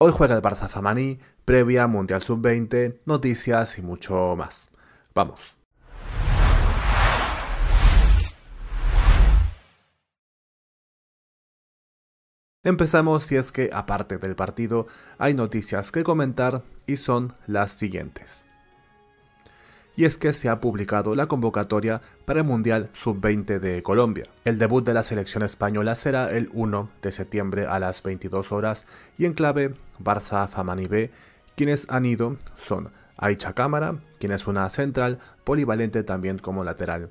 Hoy juega el Barça Famaní, previa Mundial Sub-20, noticias y mucho más. Vamos. Empezamos si es que aparte del partido hay noticias que comentar y son las siguientes y es que se ha publicado la convocatoria para el Mundial Sub-20 de Colombia. El debut de la selección española será el 1 de septiembre a las 22 horas y en clave Barça Famani B. Quienes han ido son Aicha Cámara, quien es una central polivalente también como lateral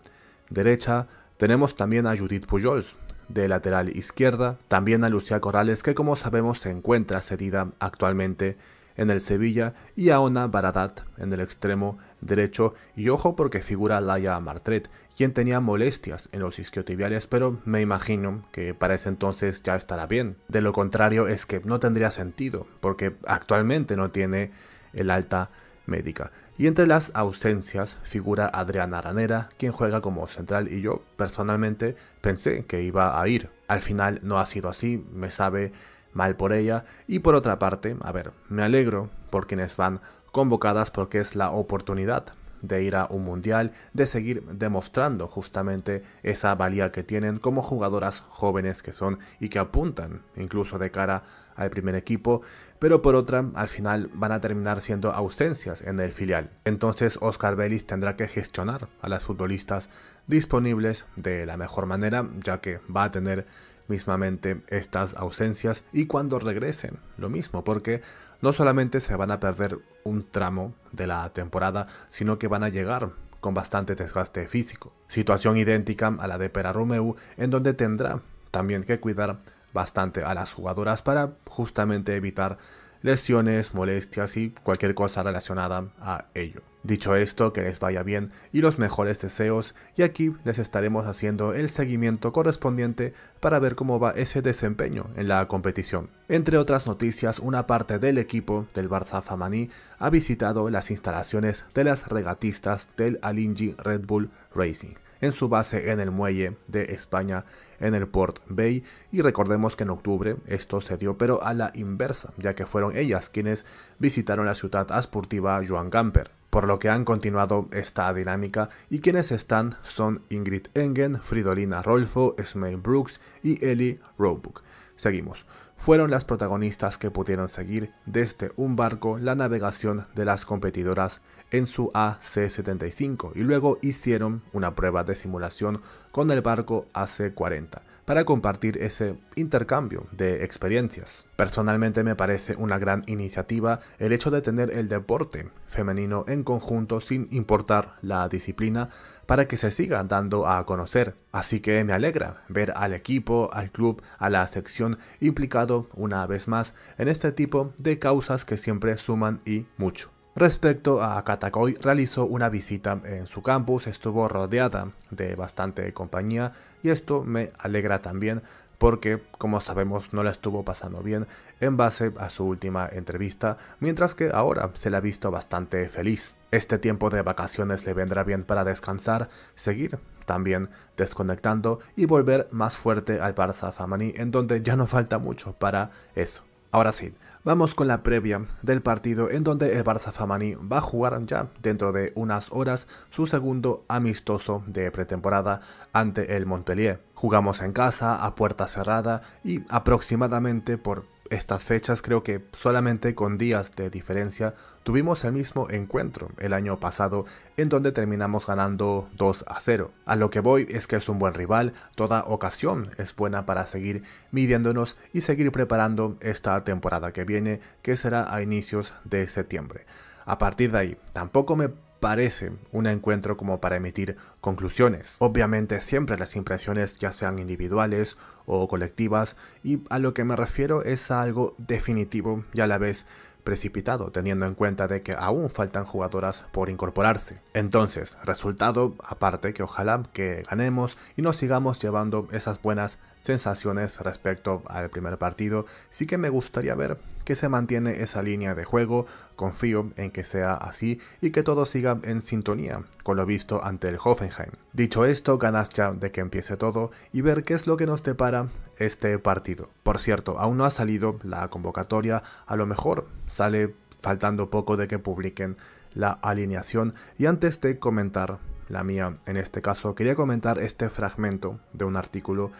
derecha. Tenemos también a Judith Pujols, de lateral izquierda. También a Lucía Corrales, que como sabemos se encuentra cedida actualmente en el Sevilla. Y a Ona Baradat, en el extremo derecho y ojo porque figura Laia Martret, quien tenía molestias en los isquiotibiales, pero me imagino que para ese entonces ya estará bien. De lo contrario es que no tendría sentido, porque actualmente no tiene el alta médica. Y entre las ausencias figura Adriana Aranera, quien juega como central y yo personalmente pensé que iba a ir. Al final no ha sido así, me sabe mal por ella y por otra parte, a ver, me alegro por quienes van convocadas porque es la oportunidad de ir a un mundial, de seguir demostrando justamente esa valía que tienen como jugadoras jóvenes que son y que apuntan incluso de cara al primer equipo, pero por otra al final van a terminar siendo ausencias en el filial. Entonces Oscar Vélez tendrá que gestionar a las futbolistas disponibles de la mejor manera, ya que va a tener mismamente estas ausencias y cuando regresen lo mismo, porque no solamente se van a perder un tramo de la temporada, sino que van a llegar con bastante desgaste físico. Situación idéntica a la de Pera Romeu, en donde tendrá también que cuidar bastante a las jugadoras para justamente evitar lesiones, molestias y cualquier cosa relacionada a ello. Dicho esto, que les vaya bien y los mejores deseos y aquí les estaremos haciendo el seguimiento correspondiente para ver cómo va ese desempeño en la competición. Entre otras noticias, una parte del equipo del Barça Famaní ha visitado las instalaciones de las regatistas del Alinji Red Bull Racing en su base en el muelle de España en el Port Bay y recordemos que en octubre esto se dio pero a la inversa, ya que fueron ellas quienes visitaron la ciudad asportiva Joan Gamper por lo que han continuado esta dinámica y quienes están son Ingrid Engen, Fridolina Rolfo, Smay Brooks y Ellie Roebuck. Seguimos. Fueron las protagonistas que pudieron seguir desde un barco la navegación de las competidoras en su AC-75 y luego hicieron una prueba de simulación con el barco AC-40 para compartir ese intercambio de experiencias. Personalmente me parece una gran iniciativa el hecho de tener el deporte femenino en conjunto sin importar la disciplina para que se siga dando a conocer. Así que me alegra ver al equipo, al club, a la sección implicado una vez más en este tipo de causas que siempre suman y mucho. Respecto a Katakoi, realizó una visita en su campus, estuvo rodeada de bastante compañía y esto me alegra también porque, como sabemos, no la estuvo pasando bien en base a su última entrevista, mientras que ahora se la ha visto bastante feliz. Este tiempo de vacaciones le vendrá bien para descansar, seguir también desconectando y volver más fuerte al Barça Famani, en donde ya no falta mucho para eso. Ahora sí, vamos con la previa del partido en donde el Barça Famaní va a jugar ya dentro de unas horas su segundo amistoso de pretemporada ante el Montpellier. Jugamos en casa, a puerta cerrada y aproximadamente por estas fechas, creo que solamente con días de diferencia, tuvimos el mismo encuentro el año pasado en donde terminamos ganando 2 a 0. A lo que voy es que es un buen rival, toda ocasión es buena para seguir midiéndonos y seguir preparando esta temporada que viene, que será a inicios de septiembre. A partir de ahí, tampoco me parece un encuentro como para emitir conclusiones. Obviamente siempre las impresiones ya sean individuales o colectivas y a lo que me refiero es a algo definitivo y a la vez precipitado, teniendo en cuenta de que aún faltan jugadoras por incorporarse. Entonces, resultado aparte que ojalá que ganemos y nos sigamos llevando esas buenas sensaciones respecto al primer partido, sí que me gustaría ver que se mantiene esa línea de juego, confío en que sea así y que todo siga en sintonía con lo visto ante el Hoffenheim. Dicho esto, ganas ya de que empiece todo y ver qué es lo que nos depara este partido. Por cierto, aún no ha salido la convocatoria, a lo mejor sale faltando poco de que publiquen la alineación y antes de comentar la mía en este caso, quería comentar este fragmento de un artículo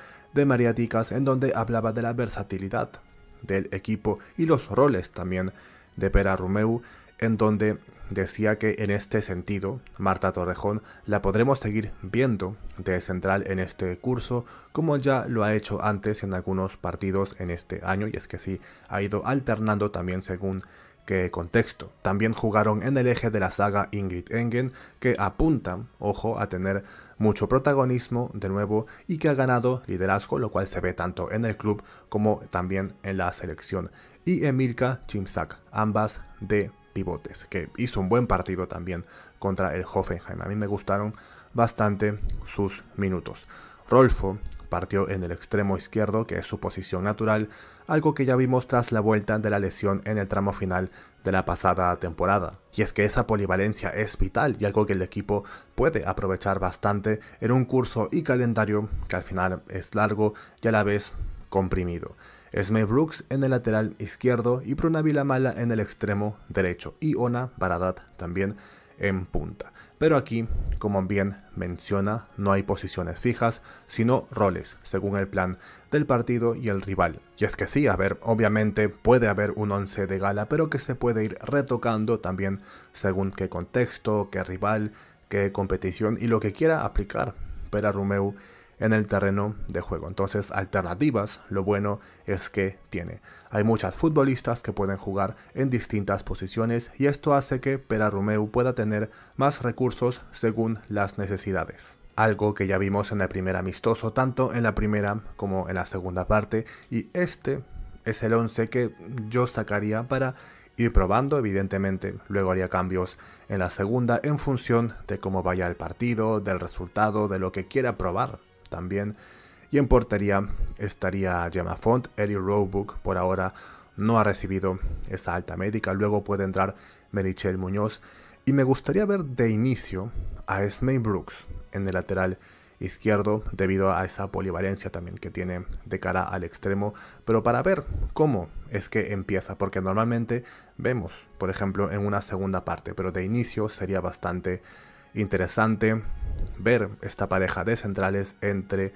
de Dicas, en donde hablaba de la versatilidad del equipo y los roles también de Pera Rumeu, en donde decía que en este sentido, Marta Torrejón la podremos seguir viendo de central en este curso, como ya lo ha hecho antes en algunos partidos en este año, y es que sí, ha ido alternando también según ¿Qué contexto. También jugaron en el eje de la saga Ingrid Engen, que apunta, ojo, a tener mucho protagonismo de nuevo y que ha ganado liderazgo, lo cual se ve tanto en el club como también en la selección. Y Emilka Chimsak, ambas de pivotes, que hizo un buen partido también contra el Hoffenheim. A mí me gustaron bastante sus minutos. Rolfo, Partió en el extremo izquierdo, que es su posición natural, algo que ya vimos tras la vuelta de la lesión en el tramo final de la pasada temporada. Y es que esa polivalencia es vital y algo que el equipo puede aprovechar bastante en un curso y calendario que al final es largo y a la vez comprimido. Esme Brooks en el lateral izquierdo y Pruna Vilamala en el extremo derecho y Ona Baradat también en punta. Pero aquí, como bien menciona, no hay posiciones fijas, sino roles, según el plan del partido y el rival. Y es que sí, a ver, obviamente puede haber un 11 de gala, pero que se puede ir retocando también según qué contexto, qué rival, qué competición y lo que quiera aplicar. Pero Romeu en el terreno de juego. Entonces, alternativas, lo bueno es que tiene. Hay muchas futbolistas que pueden jugar en distintas posiciones y esto hace que Romeu pueda tener más recursos según las necesidades algo que ya vimos en el primer amistoso, tanto en la primera como en la segunda parte. Y este es el 11 que yo sacaría para ir probando, evidentemente. Luego haría cambios en la segunda en función de cómo vaya el partido, del resultado, de lo que quiera probar también. Y en portería estaría Gemma Font. Eddie Roebuck por ahora no ha recibido esa alta médica. Luego puede entrar Merichel Muñoz. Y me gustaría ver de inicio a Smay Brooks en el lateral izquierdo debido a esa polivalencia también que tiene de cara al extremo, pero para ver cómo es que empieza, porque normalmente vemos, por ejemplo, en una segunda parte, pero de inicio sería bastante interesante ver esta pareja de centrales entre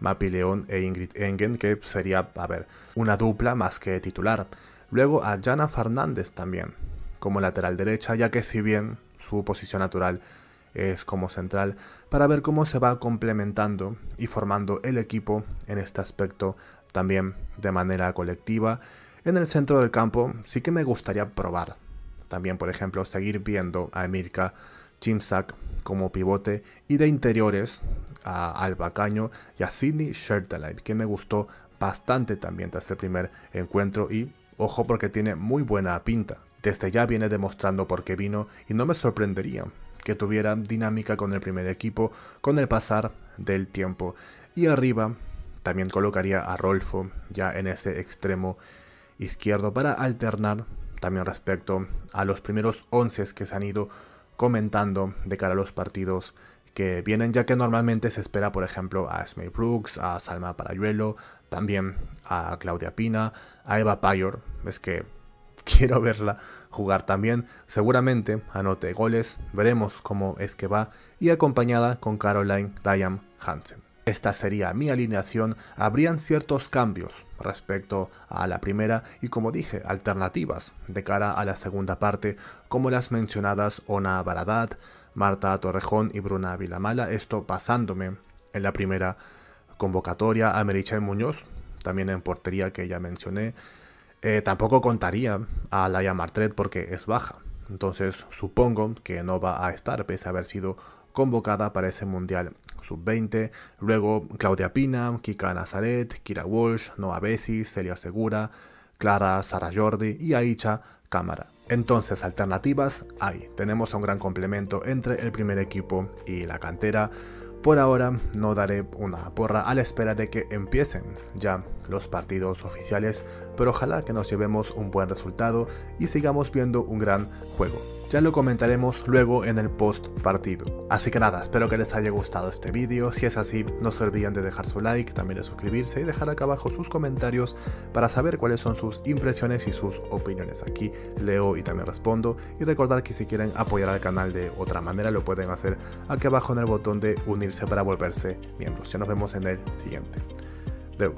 Mapi León e Ingrid Engen, que sería, a ver, una dupla más que titular. Luego a Jana Fernández también, como lateral derecha, ya que si bien su posición natural es como central, para ver cómo se va complementando y formando el equipo en este aspecto también de manera colectiva. En el centro del campo sí que me gustaría probar. También, por ejemplo, seguir viendo a Emirka Jim Sack como pivote y de interiores a Alba y a Sidney Shertalife, que me gustó bastante también tras el primer encuentro y ojo porque tiene muy buena pinta. Desde ya viene demostrando por qué vino y no me sorprendería que tuviera dinámica con el primer equipo con el pasar del tiempo. Y arriba también colocaría a Rolfo ya en ese extremo izquierdo para alternar también respecto a los primeros 11 que se han ido comentando de cara a los partidos que vienen, ya que normalmente se espera, por ejemplo, a Smith Brooks, a Salma Parayuelo, también a Claudia Pina, a Eva Payor, es que quiero verla jugar también. Seguramente anote goles, veremos cómo es que va, y acompañada con Caroline Ryan Hansen. Esta sería mi alineación, habrían ciertos cambios, respecto a la primera y como dije, alternativas de cara a la segunda parte, como las mencionadas Ona Baradat, Marta Torrejón y Bruna Vilamala, esto pasándome en la primera convocatoria a Merichel Muñoz, también en portería que ya mencioné. Eh, tampoco contaría a Laia Martret porque es baja, entonces supongo que no va a estar pese a haber sido convocada para ese mundial sub-20, luego Claudia Pina, Kika Nazaret, Kira Walsh, Noah Bessi, Celia Segura, Clara, Sara Jordi y Aicha Cámara. Entonces, alternativas hay. Tenemos un gran complemento entre el primer equipo y la cantera. Por ahora no daré una porra a la espera de que empiecen ya los partidos oficiales pero ojalá que nos llevemos un buen resultado y sigamos viendo un gran juego. Ya lo comentaremos luego en el post partido. Así que nada, espero que les haya gustado este vídeo. Si es así, no se olviden de dejar su like, también de suscribirse y dejar acá abajo sus comentarios para saber cuáles son sus impresiones y sus opiniones. Aquí leo y también respondo. Y recordar que si quieren apoyar al canal de otra manera, lo pueden hacer aquí abajo en el botón de unirse para volverse miembros. Ya nos vemos en el siguiente. Deu.